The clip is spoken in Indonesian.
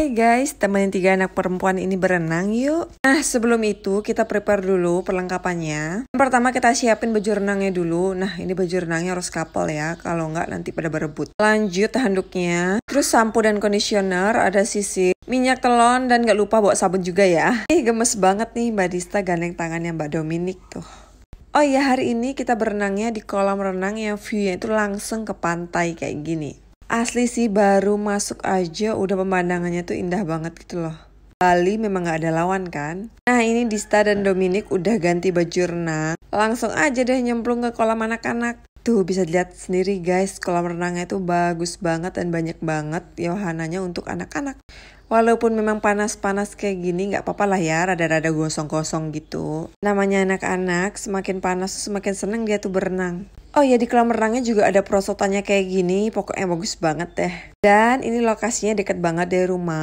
Hai guys, temenin tiga anak perempuan ini berenang yuk. Nah, sebelum itu kita prepare dulu perlengkapannya. Yang pertama kita siapin baju renangnya dulu. Nah, ini baju renangnya harus kapal ya, kalau nggak nanti pada berebut. Lanjut handuknya, terus sampo dan conditioner, ada sisi minyak telon, dan nggak lupa bawa sabun juga ya. Ih, gemes banget nih Mbak Dista gandeng tangannya Mbak Dominic tuh. Oh iya hari ini kita berenangnya di kolam renang yang view-nya itu langsung ke pantai kayak gini. Asli sih baru masuk aja udah pemandangannya tuh indah banget gitu loh. Bali memang gak ada lawan kan? Nah ini Dista dan Dominic udah ganti baju renang. Langsung aja deh nyemplung ke kolam anak-anak. Tuh bisa dilihat sendiri guys, kolam renangnya itu bagus banget dan banyak banget yohananya untuk anak-anak. Walaupun memang panas-panas kayak gini gak apa-apa lah ya, rada-rada gosong-gosong gitu. Namanya anak-anak, semakin panas semakin seneng dia tuh berenang. Oh ya di kolam renangnya juga ada perosotannya kayak gini, pokoknya bagus banget deh. Dan ini lokasinya deket banget dari rumah.